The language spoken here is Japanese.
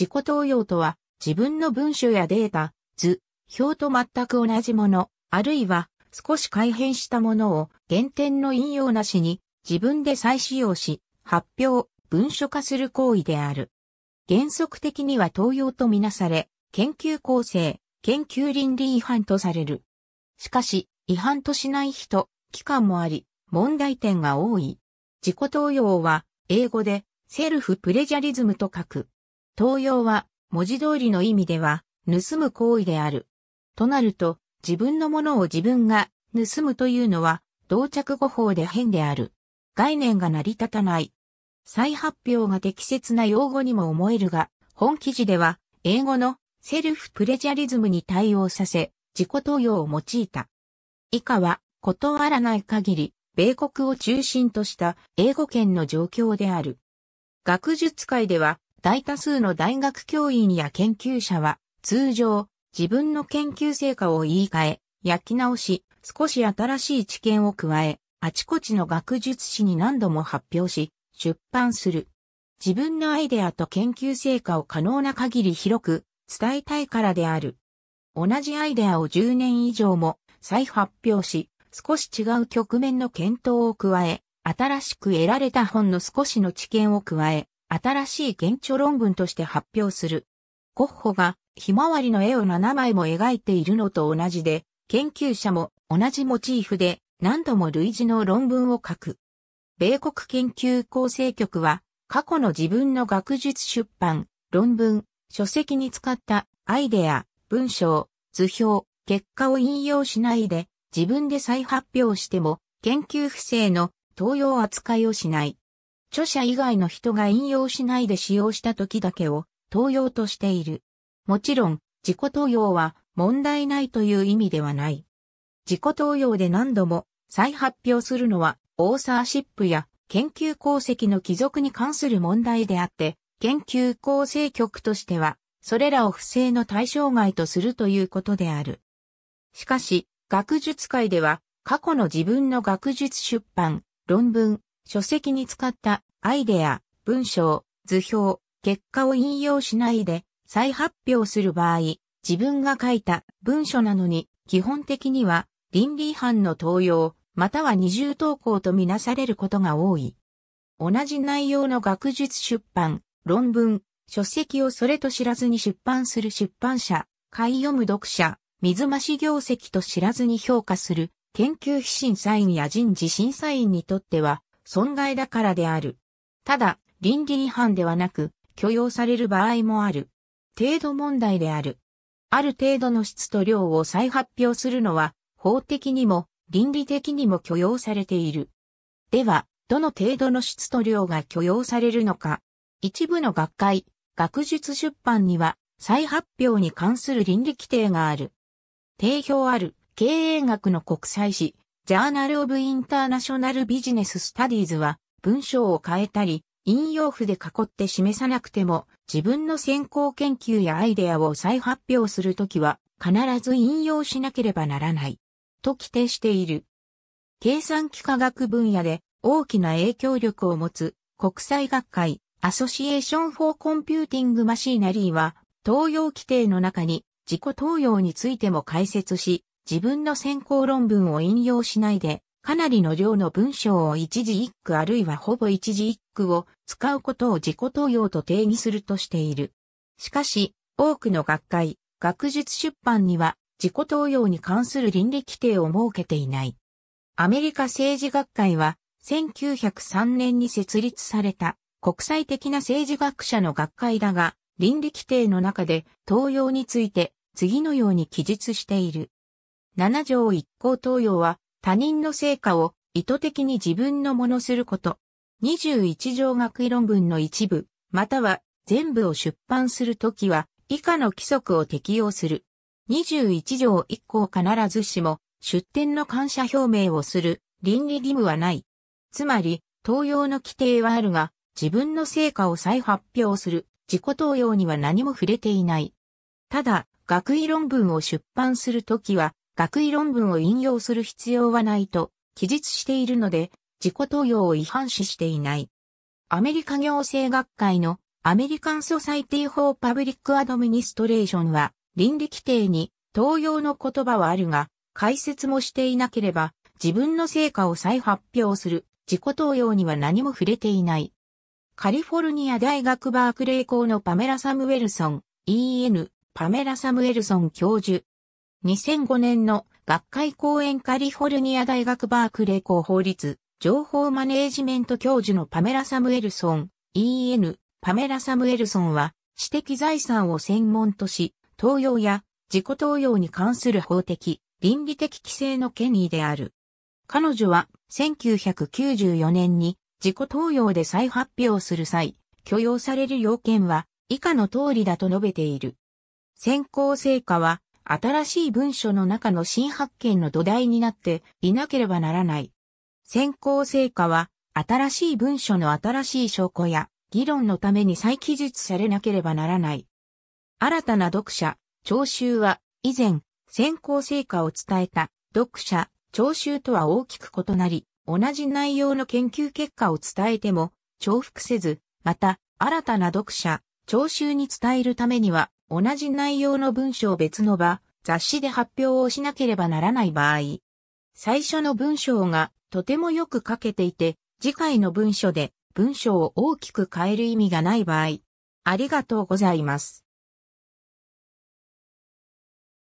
自己投用とは、自分の文書やデータ、図、表と全く同じもの、あるいは少し改変したものを原点の引用なしに自分で再使用し、発表、文書化する行為である。原則的には投用とみなされ、研究構成、研究倫理違反とされる。しかし、違反としない人、機関もあり、問題点が多い。自己投用は、英語で、セルフプレジャリズムと書く。盗用は、文字通りの意味では、盗む行為である。となると、自分のものを自分が盗むというのは、同着語法で変である。概念が成り立たない。再発表が適切な用語にも思えるが、本記事では、英語のセルフプレジャリズムに対応させ、自己投与を用いた。以下は、断らない限り、米国を中心とした英語圏の状況である。学術界では、大多数の大学教員や研究者は、通常、自分の研究成果を言い換え、焼き直し、少し新しい知見を加え、あちこちの学術誌に何度も発表し、出版する。自分のアイデアと研究成果を可能な限り広く伝えたいからである。同じアイデアを10年以上も再発表し、少し違う局面の検討を加え、新しく得られた本の少しの知見を加え、新しい原著論文として発表する。ゴッホがひまわりの絵を7枚も描いているのと同じで、研究者も同じモチーフで何度も類似の論文を書く。米国研究構成局は過去の自分の学術出版、論文、書籍に使ったアイデア、文章、図表、結果を引用しないで自分で再発表しても研究不正の登用扱いをしない。著者以外の人が引用しないで使用した時だけを盗用としている。もちろん、自己盗用は問題ないという意味ではない。自己盗用で何度も再発表するのは、オーサーシップや研究功績の帰属に関する問題であって、研究構成局としては、それらを不正の対象外とするということである。しかし、学術界では、過去の自分の学術出版、論文、書籍に使ったアイデア、文章、図表、結果を引用しないで再発表する場合、自分が書いた文書なのに基本的には倫理違反の登用、または二重投稿とみなされることが多い。同じ内容の学術出版、論文、書籍をそれと知らずに出版する出版社、買い読む読者、水増し業績と知らずに評価する研究非審査員や人事審査員にとっては損害だからである。ただ、倫理違反ではなく、許容される場合もある。程度問題である。ある程度の質と量を再発表するのは、法的にも、倫理的にも許容されている。では、どの程度の質と量が許容されるのか。一部の学会、学術出版には、再発表に関する倫理規定がある。定評ある経営学の国際誌、ジャーナル・オブ・インターナショナル・ビジネス・スタディーズは、文章を変えたり、引用符で囲って示さなくても、自分の先行研究やアイデアを再発表するときは、必ず引用しなければならない。と規定している。計算機科学分野で大きな影響力を持つ国際学会アソシエーション・フォー・コンピューティング・マシーナリーは、東洋規定の中に自己東洋についても解説し、自分の先行論文を引用しないで、かなりの量の文章を一字一句あるいはほぼ一字一句を使うことを自己投用と定義するとしている。しかし、多くの学会、学術出版には自己投用に関する倫理規定を設けていない。アメリカ政治学会は1903年に設立された国際的な政治学者の学会だが、倫理規定の中で投用について次のように記述している。7条一項東洋は他人の成果を意図的に自分のものすること。21条学位論文の一部、または全部を出版するときは以下の規則を適用する。21条1項必ずしも出典の感謝表明をする倫理義務はない。つまり、東洋の規定はあるが、自分の成果を再発表する自己東洋には何も触れていない。ただ、学位論文を出版するときは、学位論文を引用する必要はないと記述しているので、自己投与を違反視していない。アメリカ行政学会のアメリカンソサイティ法パブリックアドミニストレーションは倫理規定に投与の言葉はあるが、解説もしていなければ自分の成果を再発表する自己投与には何も触れていない。カリフォルニア大学バークレー校のパメラ・サムウェルソン、EN、パメラ・サムウェルソン教授2005年の学会講演カリフォルニア大学バークレー校法律、情報マネージメント教授のパメラ・サムエルソン、EN、パメラ・サムエルソンは、私的財産を専門とし、東洋や自己東洋に関する法的、倫理的規制の権威である。彼女は、1994年に自己東洋で再発表する際、許容される要件は以下の通りだと述べている。先行成果は、新しい文書の中の新発見の土台になっていなければならない。先行成果は、新しい文書の新しい証拠や議論のために再記述されなければならない。新たな読者、聴衆は、以前、先行成果を伝えた読者、聴衆とは大きく異なり、同じ内容の研究結果を伝えても重複せず、また、新たな読者、聴衆に伝えるためには、同じ内容の文章別の場、雑誌で発表をしなければならない場合、最初の文章がとてもよく書けていて、次回の文書で文章を大きく変える意味がない場合、ありがとうございます。